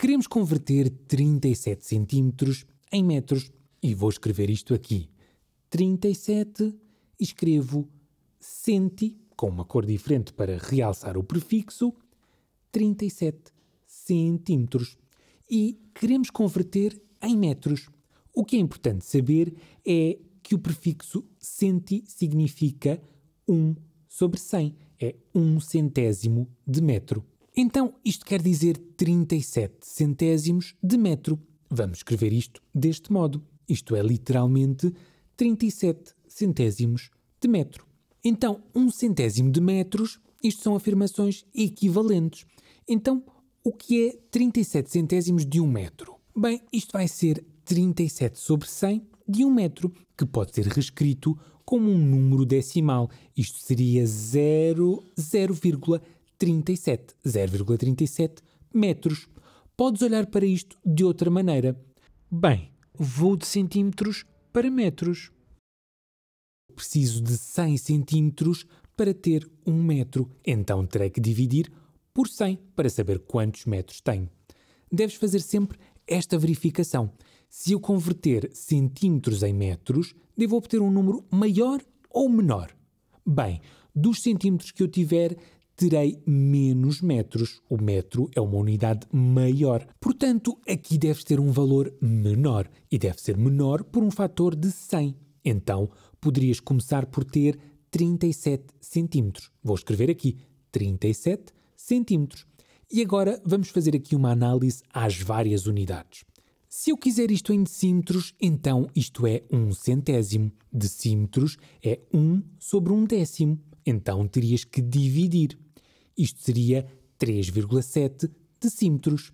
Queremos converter 37 centímetros em metros e vou escrever isto aqui. 37 escrevo centi com uma cor diferente para realçar o prefixo 37 centímetros e queremos converter em metros. O que é importante saber é que o prefixo centi significa 1 sobre 100, é um centésimo de metro. Então, isto quer dizer 37 centésimos de metro. Vamos escrever isto deste modo. Isto é literalmente 37 centésimos de metro. Então, um centésimo de metros, isto são afirmações equivalentes. Então, o que é 37 centésimos de um metro? Bem, isto vai ser 37 sobre 100 de um metro, que pode ser reescrito como um número decimal. Isto seria 0,0 37, 0,37 metros. Podes olhar para isto de outra maneira. Bem, vou de centímetros para metros. Preciso de 100 centímetros para ter um metro, então terei que dividir por 100 para saber quantos metros tenho. Deves fazer sempre esta verificação. Se eu converter centímetros em metros, devo obter um número maior ou menor? Bem, dos centímetros que eu tiver, terei menos metros. O metro é uma unidade maior. Portanto, aqui deve ter um valor menor e deve ser menor por um fator de 100. Então, poderias começar por ter 37 centímetros. Vou escrever aqui 37 centímetros. E agora vamos fazer aqui uma análise às várias unidades. Se eu quiser isto em decímetros, então isto é um centésimo. Decímetros é 1 um sobre um décimo. Então terias que dividir. Isto seria 3,7 decímetros.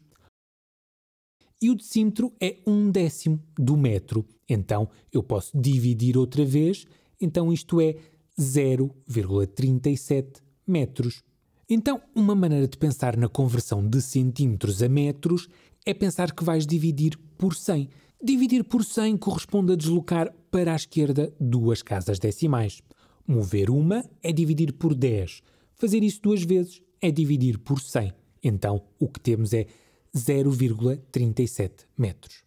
E o decímetro é um décimo do metro. Então eu posso dividir outra vez, então isto é 0,37 metros. Então, uma maneira de pensar na conversão de centímetros a metros é pensar que vais dividir por 100. Dividir por 100 corresponde a deslocar para a esquerda duas casas decimais. Mover uma é dividir por 10. Fazer isso duas vezes é dividir por 100. Então, o que temos é 0,37 metros.